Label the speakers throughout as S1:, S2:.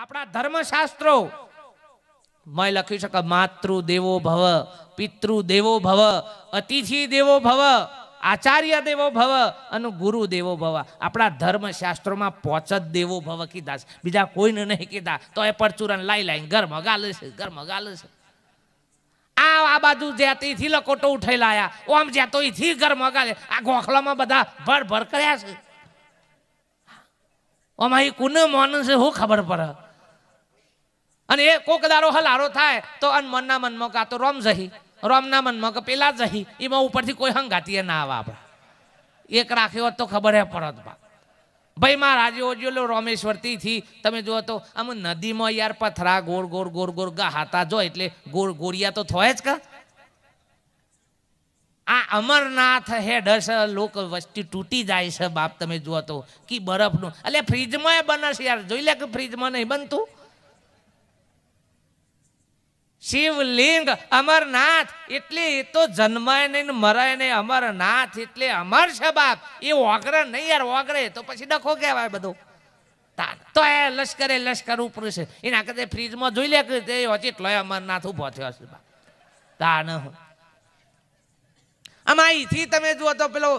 S1: આપણા ધર્મશાસ્ત્રો મેં લખી છે માતૃ દેવો ભવ પિતૃ દેવો ભવ અતિથિ દેવો ભવ આચાર્ય દેવો ભવ અને ગુરુ દેવો ભવ આપણા ધર્મશાસ્ત્રોમાં પોચ જ દેવો ભવ કીધા છે બીજા કોઈને નહીં કીધા તો એ પરચુરણ લાઈ લાઈને ઘરમાં ગાલે છે ઘરમાં ગાલે છે આ આ બાજુ જ્યાં તેથી લોકો તો ઉઠાઈ લાયા ઓમ જ્યાં તો એથી ઘરમાં ગાલે આ ગોખલામાં બધા ભર ભર કર્યા છે ઓમાં એ કુને મોન છે હું ખબર પડે અને એ કોક દારો હલારો થાય તો અન મનના મનમાં કાં તો રોમ જહી રોમના મનમાં કે પેલા જહી એમાં ઉપરથી કોઈ હંગાતીએ ના આવે આપણા એક રાખ્યો તો ખબર હે પરત પા ભાઈ મહારાજ ઓજેલો રોમેશ્વરતી થી તમે જુઓ તો આમ નદીમાં યાર પથરા ગોળ ગોળ ગોળ ગોળ ગાતા જો એટલે ગોળ ગોળિયા તો થાય જ કા આ અમરનાથ હેડસ લોક વસ્તી તૂટી જાય છે બાપ તમે જુઓ તો કી બરફનું એટલે ફ્રીજમાં બનશે યાર જોઈ લે કે ફ્રીજમાં નહીં બનતું શિવલિંગ અમરનાથ એટલે એ તો જન્માય નહીં મરાય નહીં અમરનાથ એટલે અમર છે બાપ એ ઓગરે નહીં યાર ઓગરે તો પછી ડખો કહેવાય બધો તો એ લશ્કરે લશ્કર ઉપર છે એના કરતા ફ્રીજમાં જોઈ લે કે તે એટલો અમરનાથ ઉભો થયો છે બાપ તાન આમાં અહીંથી તમે જુઓ તો પેલો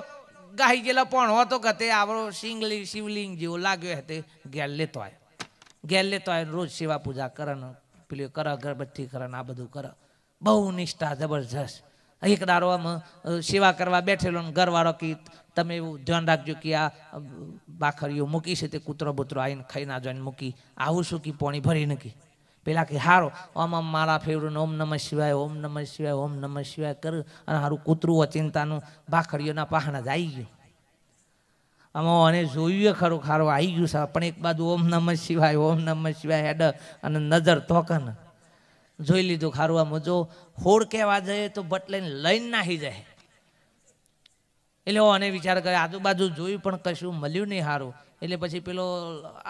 S1: ગાઈ ગયેલો પણ હતો કે તે આપણો શિંગલી શિવલિંગ જેવો લાગ્યો હતે ઘેર લેતો આવ્યો ઘેર લેતો આવ્યો રોજ સેવા પૂજા કરવાનો પેલી કર અગરબત્તી કર આ બધું કર બહુ નિષ્ઠા જબરજસ્ત એક દારો આમ સેવા કરવા બેઠેલો ને ઘરવાળો કે તમે એવું ધ્યાન રાખજો કે આ બાખરીઓ મૂકી છે તે કૂતરો બૂતરો આવીને ખાઈ ના જોઈને મૂકી આવું શું કે પોણી ભરી નથી પેલા કે હારો આમ આમ મારા ફેવરું ઓમ નમઃ શિવાય ઓમ નમઃ શિવાય ઓમ નમઃ શિવાય કર અને હારું કૂતરું અચિંતાનું ભાખરીઓના પહાણા જ આવી ગયું આમાં અને જોયું ખરું ખારું આવી ગયું છે પણ એક બાજુ ઓમ નમ શિવાય ઓમ નમ શિવાય હેડ અને નજર ધોકન જોઈ લીધું ખારું આમાં જો હોડ કહેવા જઈએ તો બટ લઈને લઈને નાહી જાય એટલે અને વિચાર કર્યો આજુબાજુ જોયું પણ કશું મળ્યું નહીં સારું એટલે પછી પેલો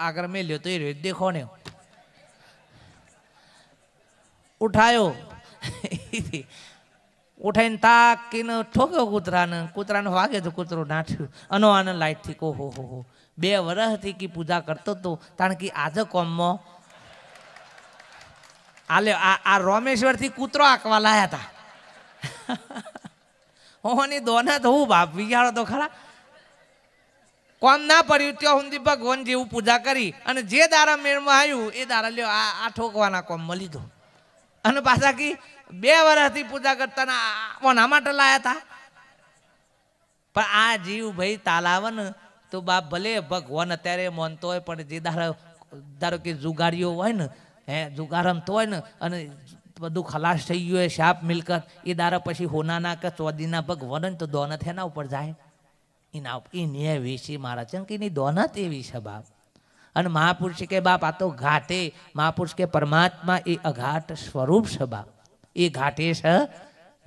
S1: આગળ મેલ્યો તો એ રેત દેખો ને ઉઠાયો ઉઠાઈને તાકીને ઠોક્યો કૂતરાને કૂતરાને વાગે તો કૂતરો નાઠ્યું અનો આનંદ લાઈટથી કો હો હો હો બે વર્ષથી કી પૂજા કરતો હતો કારણ કે આજે કોમમાં આલે આ આ રોમેશ્વરથી કૂતરો આંકવા લાયા હતા હોની દોને તો હું બાપ વિચારો તો ખરા કોમ ના પડ્યું ત્યાં સુધી ભગવાન જેવું પૂજા કરી અને જે દારા મેળમાં આવ્યું એ દારા લ્યો આ આ ઠોકવાના કોમમાં લીધો અને પાછા કી બે વર્ષથી પૂજા કરતા કોના માટે લાયા હતા પણ આ જીવ ભાઈ તાલાવન તો બાપ ભલે ભગવાન અત્યારે માનતો હોય પણ જે ધારો ધારો કે જુગારીઓ હોય ને હે જુગારમતો હોય ને અને બધું ખલાસ થઈ ગયું હોય શાપ મિલકત એ દારા પછી હોનાના કે ચોદીના ભગવાન તો દોનત એના ઉપર જાય એના એ ને વીસી મારા ચંકીની દોનત એવી છે બાપ અને મહાપુરુષ કે બાપ આ તો ઘાટે મહાપુરુષ કે પરમાત્મા એ અઘાટ સ્વરૂપ છે બાપ એ ઘાટે છે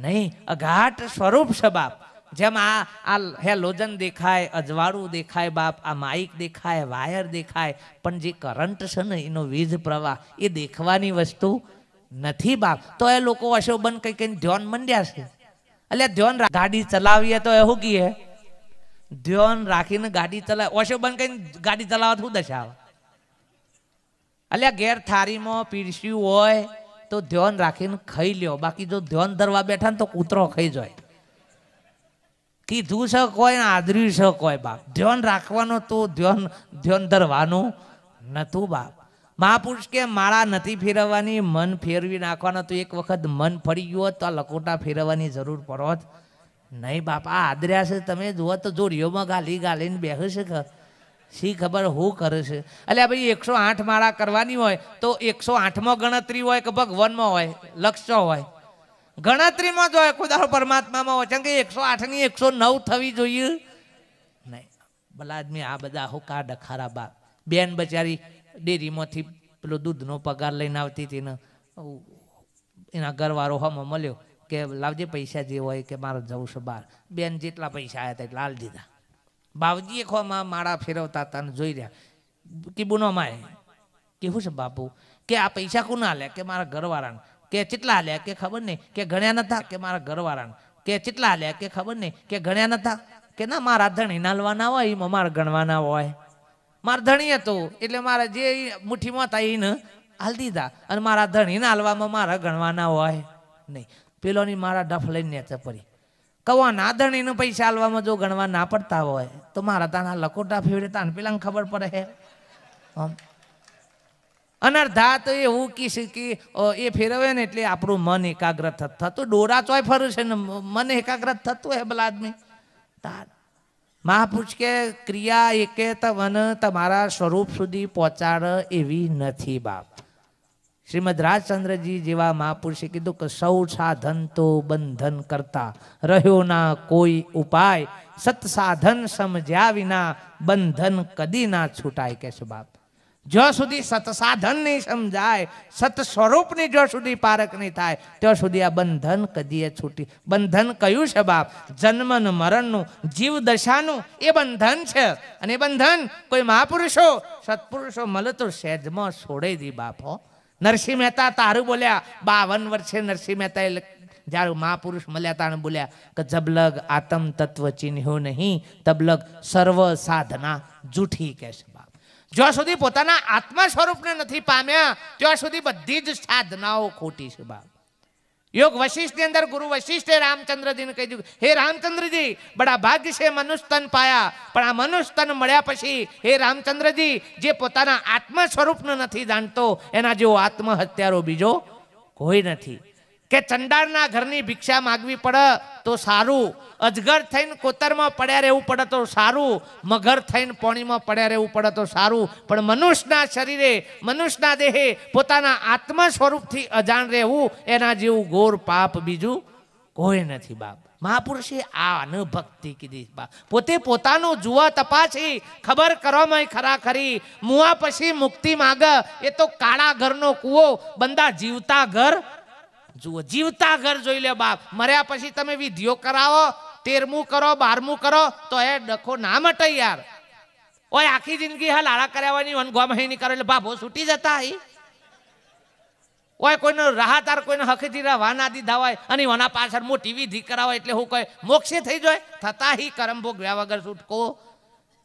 S1: નહીં અઘાટ સ્વરૂપ છે બાપ જેમ આ આ હેલોજન દેખાય અજવાળું દેખાય બાપ આ માઇક દેખાય વાયર દેખાય પણ જે કરંટ છે ને એનો વીજ પ્રવાહ એ દેખવાની વસ્તુ નથી બાપ તો એ લોકો અશોબન કંઈ કંઈ ધ્યાન મંડ્યા છે એટલે ધ્યાન ગાડી ચલાવીએ તો એ શું ધ્યાન રાખીને ગાડી ચલાવે ઓશો બંધ કરીને ગાડી ચલાવવા શું દશા આવે અલ્યા ઘેર થારીમાં પીરસ્યું હોય તો ધ્યાન રાખીને ખાઈ લ્યો બાકી જો ધ્યાન ધરવા બેઠા ને તો કૂતરો ખાઈ જાય કીધું છે હોય ને આદર્યું છે હોય બાપ ધ્યાન રાખવાનું તો ધ્યાન ધ્યાન ધરવાનું નતું બાપ મહાપુરુષ કે માળા નથી ફેરવવાની મન ફેરવી નાખવાનું તો એક વખત મન ફરી ગયો તો આ લકોટા ફેરવવાની જરૂર પડોત નહીં બાપા આદર્યા છે તમે જુઓ તો જોડીઓમાં ગાલી ગાલીને બેસે છે કે શી ખબર હું કરે છે એટલે ભાઈ એકસો આઠ માળા કરવાની હોય તો એકસો આઠમાં ગણતરી હોય કે ભગવાનમાં હોય લક્ષ્ય હોય ગણતરીમાં જ હોય ખુદારો પરમાત્મામાં હોય કેમ કે એકસો આઠની એકસો નવ થવી જોઈએ નહીં ભલા આદમી આ બધા હોકા ડખારા બા બેન બચારી ડેરીમાંથી પેલો દૂધનો પગાર લઈને આવતી હતી ને એના ઘરવાળો હમ મળ્યો કે લાવજે પૈસા જે હોય કે મારે જવું છે બહાર બેન જેટલા પૈસા આવ્યા હતા એટલા હાલ દીધા બાવજીએ ખોમાં માળા ફેરવતા હતા અને જોઈ રહ્યા કે બુનો માય કેવું છે બાપુ કે આ પૈસા કોના લે કે મારા ઘરવાળાને કે ચેટલા લે કે ખબર નહીં કે ગણ્યા નતા કે મારા ઘરવાળાને કે ચેટલા લે કે ખબર નહીં કે ગણ્યા નતા કે ના મારા ધણી નાલવાના હોય એમાં મારા ગણવાના હોય મારા ધણી હતો એટલે મારા જે મુઠ્ઠીમાં હતા એને હાલ દીધા અને મારા ધણીને હાલવામાં મારા ગણવાના હોય નહીં પેલોની મારા ડફ લઈને નેચે પડી કવા નાદણીને પૈસા આલવામાં જો ગણવા ના પડતા હોય તો મારા તાના લકોટા ફેવરેતા ને પેલાને ખબર પડે હે અનર્ધા તો એ હું કી શીખી એ ફેરવે ને એટલે આપણું મન એકાગ્ર થતું ડોરા ચોય ફરું છે ને મન એકાગ્ર થતું હે ભલા આદમી તાર મહાપુરુષ કે ક્રિયા એકે તમને તમારા સ્વરૂપ સુધી પહોંચાડે એવી નથી બાપ શ્રીમદ રાજચંદ્રજી જેવા મહાપુરુષે કીધું કે સૌ સાધન તો બંધન કરતા રહ્યો ના કોઈ ઉપાય સત્સાધન સમજ્યા વિના બંધન કદી ના છૂટાય કે છે બાપ જ્યાં સુધી સત્સાધન નહીં સમજાય સત સ્વરૂપની જ્યાં સુધી પારક નહીં થાય ત્યાં સુધી આ બંધન કદીએ છૂટી બંધન કયું છે બાપ જન્મન મરણનું જીવ દશાનું એ બંધન છે અને એ બંધન કોઈ મહાપુરુષો સત્પુરુષો મળે તો સહેજમાં છોડે દી બાપ હો નરસિંહ મહેતા તારું બોલ્યા બાવન વર્ષે નરસિંહ મહેતાએ જ્યારે મહાપુરુષ મળ્યા તાણે બોલ્યા કે જબલગ આતમ તત્વ ચિહ્ન્યો નહીં તબલગ સર્વ સાધના જૂઠી કહેશે બાપ જ્યાં સુધી પોતાના આત્મા સ્વરૂપને નથી પામ્યા ત્યાં સુધી બધી જ સાધનાઓ ખોટી છે બાપ યોગ વશિષ્ઠની અંદર ગુરુ વશિષ્ઠે રામચંદ્રજીને કહી દીધું હે રામચંદ્રજી બડા ભાગ્ય છે મનુષ્યતન પાયા પણ આ મનુષ્યતન મળ્યા પછી હે રામચંદ્રજી જે પોતાના આત્મ સ્વરૂપનું નથી જાણતો એના જેવો આત્મહત્યારો બીજો કોઈ નથી કે ચંડાળના ઘરની ભિક્ષા માગવી પડે તો સારું અજગર થઈને કોતરમાં પડ્યા રહેવું પડે તો સારું મગર થઈને પોણીમાં પડ્યા રહેવું પડે તો સારું પણ મનુષ્યના શરીરે મનુષ્યના દેહે પોતાના આત્મ સ્વરૂપથી અજાણ રહેવું એના જેવું ગોર પાપ બીજું કોઈ નથી બાપ મહાપુરુષે આ ભક્તિ કીધી બાપ પોતે પોતાનું જુવા તપાસી ખબર કરવામાં ખરા ખરી મુઆ પછી મુક્તિ માગ એ તો કાળા ઘરનો કૂવો બંદા જીવતા ઘર જુઓ જીવતા ઘર જોઈ લે બાપ મર્યા પછી તમે વિધિઓ કરાવો તેરમું કરો બારમું કરો તો એ ડખો ના મટે યાર ઓય આખી જિંદગી હા લાળા કરાવવાની વનગોમહીની કરો એટલે બાપો છૂટી જતા હી ઓય કોઈનો રાહતાર કોઈને હખેથી રહેવા ના દીધા હોય અને વના પાછળ મોટી વિધિ કરાવો એટલે હું કહે મોક્ષે થઈ જાય થતા હિ કરમ ભોગવ્યા વગર છૂટકો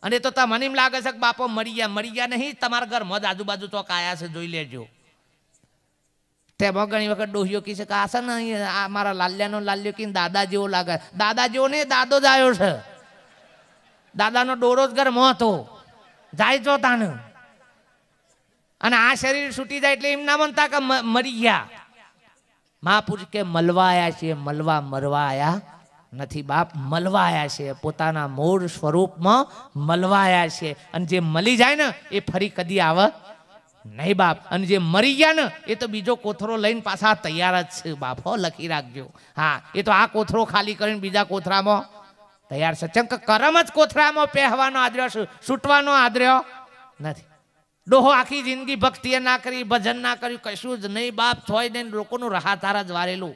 S1: અને તો તમને એમ લાગે છે કે બાપો મરી ગયા મરી ગયા નહીં તમારા ઘર જ આજુબાજુ તો કાયા છે જોઈ લેજો તેમાં ઘણી વખત ડોહીઓ કહે છે કે આ ને આ મારા લાલ્યાનો લાલ્યો કહીને દાદા જેવો લાગે દાદા જેવો નહીં દાદો જ આવ્યો છે દાદાનો ડોરો જ ઘરમાં હતો જાય છો તાને અને આ શરીર છૂટી જાય એટલે એમ ના માનતા કે મરી ગયા મહાપુરુષ કે મલવા આવ્યા છે મલવા મરવા આવ્યા નથી બાપ મલવા મલવાયા છે પોતાના મૂળ સ્વરૂપમાં મલવા મલવાયા છે અને જે મળી જાય ને એ ફરી કદી આવે નહીં બાપ અને જે મરી ગયા ને એ તો બીજો કોથરો લઈને પાછા તૈયાર જ છે બાપ હો લખી રાખજો હા એ તો આ કોથરો ખાલી કરીને બીજા કોથરામાં તૈયાર છે ચંક કરમ જ કોથરામાં પહેવાનો આદર્યો છૂટવાનો આદર્યો નથી ડોહો આખી જિંદગી ભક્તિએ ના કરી ભજન ના કર્યું કશું જ નહીં બાપ થોય ને લોકોનું રહાતારા જ વારેલું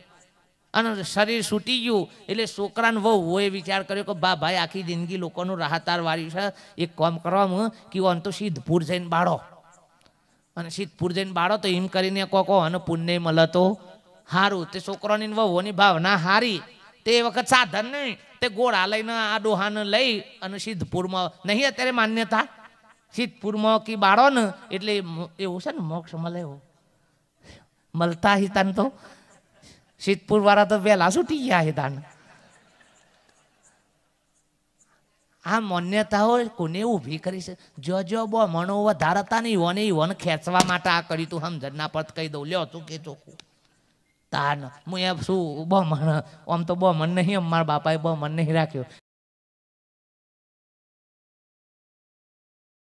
S1: અને શરીર છૂટી ગયું એટલે છોકરાને વહુ હોય વિચાર કર્યો કે બા ભાઈ આખી જિંદગી લોકોનું રાહતાર વાર્યું છે એક કામ કરવા હું કે ઓન તો સિદ્ધપુર જઈને બાળો અને સિદ્ધપુર જઈને બાળો તો એમ કરીને કોકો અને પુણ્ય મળતો સારું તે છોકરાની વહુની ભાવના હારી તે વખત સાધન નહીં તે ગોળા લઈને આ ડોહાને લઈ અને સિદ્ધપુરમાં નહીં અત્યારે માન્યતા સિદ્ધપુરમાં કી બાળો ને એટલે એવું છે ને મોક્ષ મળે એવું મળતા હિતાન તો સિદ્ધપુર વાળા તો વહેલા છૂટી ગયા હિતાન આ માન્યતાઓ કોને ઊભી કરી છે જો જો બો મણો વધારતા નહીં વને વન ખેંચવા માટે આ કરી તું હમ સમજણના પર કહી દઉં લ્યો તું કે ચોખ્ખું તાન હું એમ શું બો મણ આમ તો બો મન નહીં આમ મારા બાપાએ બો મન નહીં રાખ્યો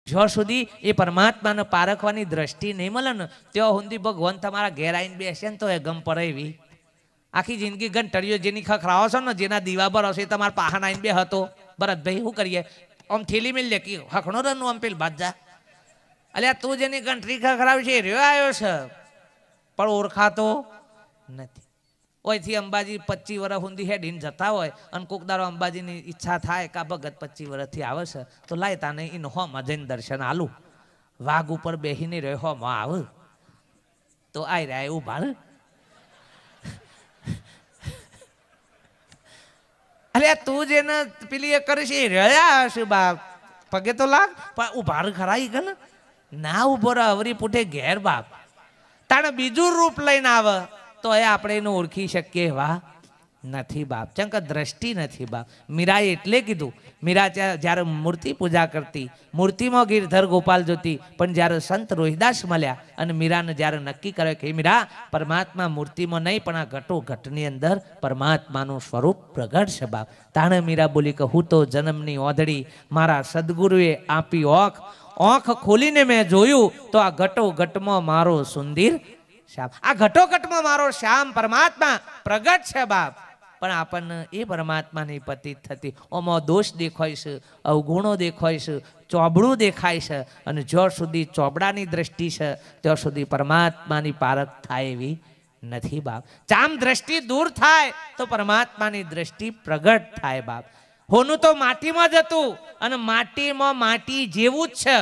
S1: જ્યાં સુધી એ પરમાત્માને પારખવાની દ્રષ્ટિ નહીં મળે ને ત્યાં સુધી ભગવાન તમારા ઘેર આવીને બેસે ને તો એ ગમ પર આખી જિંદગી ગંટરીઓ જેની ખખરાવો છો ને જેના દીવા પર હશે તમારા પાહન આવીને બે હતો ભરતભાઈ શું કરીએ આમ થેલી મેં લે કે હખણો રનું આમ પેલ બાજા અલ્યા તું જેની કંટ્રી ખખરાવ છે રહ્યો આવ્યો છે પણ ઓળખાતો નથી ઓયથી અંબાજી પચીસ વર્ષ સુધી હેડીને જતા હોય અને કોકદારો અંબાજીની ઈચ્છા થાય કે ભગત પચીસ વર્ષથી આવે છે તો લાય તાને એને હોમાં જઈને દર્શન આલું વાઘ ઉપર બેહીને રહ્યો હોમાં આવ તો આઈ રહ્યા એવું ભાળ અરે તું જેને પેલી એ કરીશ એ રહ્યા હશે બા પગે તો લાગ પણ ઉભાર ખરાઈ ગયો ને ના ઉભો અવરી પૂઠે ઘેર બાપ તાણે બીજું રૂપ લઈને આવે તો એ આપણે એને ઓળખી શકીએ વાહ નથી બાપ ચમ કે દ્રષ્ટિ નથી બાપ મીરાએ એટલે કીધું મીરા જ્યારે મૂર્તિ પૂજા કરતી મૂર્તિમાં ગીરધર ગોપાલ જોતી પણ જ્યારે સંત રોહિદાસ મળ્યા અને મીરાને જ્યારે નક્કી કરે કે મીરા પરમાત્મા મૂર્તિમાં નહીં પણ આ ઘટો ઘટની અંદર પરમાત્માનું સ્વરૂપ પ્રગટ છે બાપ તાણે મીરા બોલી કે હું તો જન્મની ઓધડી મારા સદગુરુએ આપી ઓખ ઓખ ખોલીને મેં જોયું તો આ ઘટો ઘટમાં મારો સુંદીર શ્યામ આ ઘટો ઘટમાં મારો શ્યામ પરમાત્મા પ્રગટ છે બાપ પણ આપણને એ પરમાત્માની પતિ થતી ઓમાં દોષ દેખાય છે અવગુણો દેખાય છે ચોબડું દેખાય છે અને જ્યાં સુધી ચોબડાની દ્રષ્ટિ છે ત્યાં સુધી પરમાત્માની પારખ થાય એવી નથી બાપ ચામ દ્રષ્ટિ દૂર થાય તો પરમાત્માની દ્રષ્ટિ પ્રગટ થાય બાપ હોનું તો માટીમાં જ હતું અને માટીમાં માટી જેવું જ છે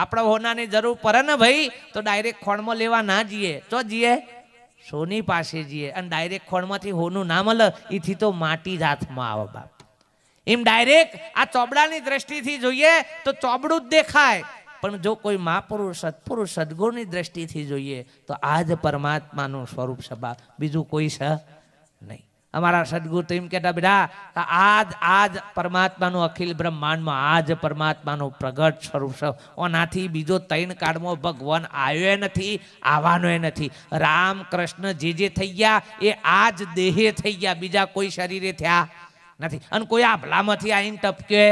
S1: આપણા હોનાની જરૂર પડે ને ભાઈ તો ડાયરેક્ટ ખોણમાં લેવા ના જઈએ તો જઈએ સોની પાસે જઈએ અને ડાયરેક્ટ ખોણમાંથી હોનું નામ મળે એથી તો માટી જ હાથમાં આવે બાપ એમ ડાયરેક્ટ આ ચોબડાની દ્રષ્ટિથી જોઈએ તો ચોબડું જ દેખાય પણ જો કોઈ મહાપુરુષ સત્પુરુષ સદગુણની દ્રષ્ટિથી જોઈએ તો આ જ પરમાત્માનું સ્વરૂપ સભા બીજું કોઈ છે નહીં અમારા સદગુરુ એમ કહેતા બેટા આજ આજ પરમાત્માનું અખિલ બ્રહ્માંડમાં આજ પરમાત્માનું પ્રગટ સ્વરૂપ છે ઓનાથી બીજો તૈન કાળમાં ભગવાન આવ્યો નથી આવવાનો નથી રામ કૃષ્ણ જે જે થઈ ગયા એ આજ દેહે થઈ ગયા બીજા કોઈ શરીરે થયા નથી અને કોઈ આ ભલામાંથી આવીને ટપકે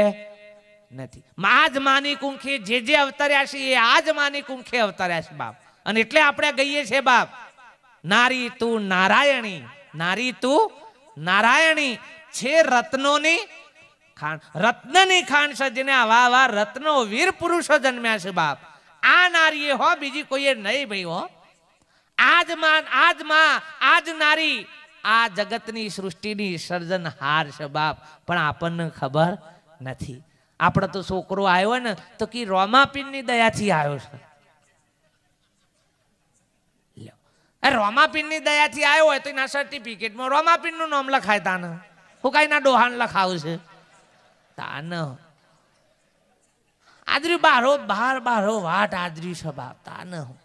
S1: નથી આજ માની કુંખે જે જે અવતર્યા છે એ આજ માની કુંખે અવતર્યા છે બાપ અને એટલે આપણે ગઈએ છીએ બાપ નારી તું નારાયણી નારી તું નારાયણી છે રત્નોની ખાણ રત્નની ખાણ છે જેને આવા આવા રત્નો વીર પુરુષો જન્મ્યા છે બાપ આ નારીએ હો બીજી કોઈએ નહીં ભાઈ હો આજ માં આજ માં આજ નારી આ જગતની સૃષ્ટિની સર્જન હાર છે બાપ પણ આપણને ખબર નથી આપણે તો છોકરો આવ્યો ને તો કે રોમાપીનની દયાથી આવ્યો છે એ રોમાપીનની દયાથી આવ્યો હોય તો એના સર્ટિફિકેટમાં રોમાપીનનું નામ લખાય તાને હું કાંઈ ના ડોહાણ લખાવું છે તાન આદરી બારો બાર બારો વાટ આદરી સભા તાન હું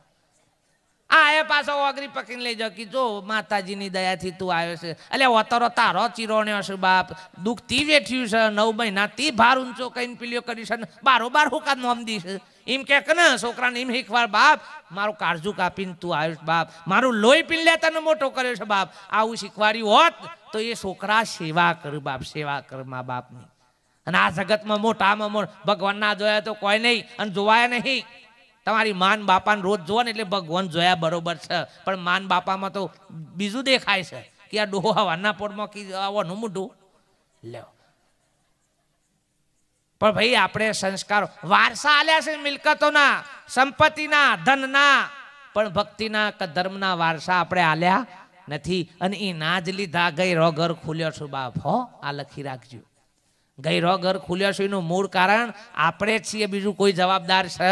S1: આ એ પાછો ઓગરી પકડીને લઈ જાવ કે જો માતાજીની દયાથી તું આવ્યો છે એટલે ઓતરો તારો ચીરોણ્યો છે બાપ દુઃખ તી વેઠ્યું છે નવ મહિના તી ભાર ઊંચો કહીને પીલ્યો કરી છે બારો બાર હુકા નોમ દી છે એમ કે ને છોકરાને એમ શીખવાડ બાપ મારું કાળજું કાપીને તું આવ્યો છે બાપ મારું લોહી પીને લે તને મોટો કર્યો છે બાપ આવું શીખવાડ્યું હોત તો એ છોકરા સેવા કર બાપ સેવા કર મા બાપની અને આ જગતમાં મોટામાં મોટ ભગવાન ના જોયા તો કોઈ નહીં અને જોવાયા નહીં તમારી માન બાપાને રોજ જોવો ને એટલે ભગવાન જોયા બરોબર છે પણ માન બાપામાં તો બીજું દેખાય છે કે આ ડોહા વાના પોળમાં કી આવવાનું મોઢું લ્યો પણ ભાઈ આપણે સંસ્કારો વારસા આલ્યા છે મિલકતોના સંપત્તિના ધનના પણ ભક્તિના કે ધર્મના વારસા આપણે આલ્યા નથી અને એ ના જ લીધા ગઈરો ઘર ખુલ્યો છું બાપ હો આ લખી રાખજો ગઈરો ઘર ખુલ્યો છું એનું મૂળ કારણ આપણે જ છીએ બીજું કોઈ જવાબદાર છે